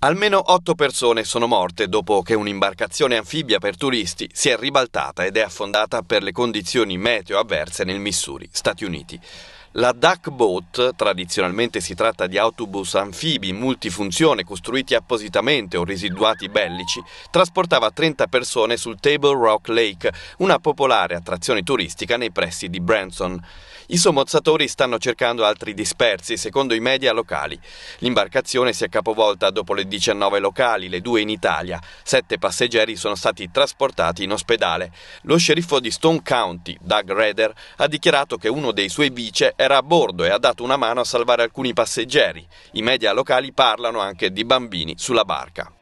Almeno otto persone sono morte dopo che un'imbarcazione anfibia per turisti si è ribaltata ed è affondata per le condizioni meteo avverse nel Missouri, Stati Uniti. La Duck Boat, tradizionalmente si tratta di autobus anfibi multifunzione costruiti appositamente o residuati bellici, trasportava 30 persone sul Table Rock Lake, una popolare attrazione turistica nei pressi di Branson. I sommozzatori stanno cercando altri dispersi, secondo i media locali. L'imbarcazione si è capovolta dopo le 19 locali, le due in Italia. Sette passeggeri sono stati trasportati in ospedale. Lo sceriffo di Stone County, Doug Rader, ha dichiarato che uno dei suoi vice è era a bordo e ha dato una mano a salvare alcuni passeggeri. I media locali parlano anche di bambini sulla barca.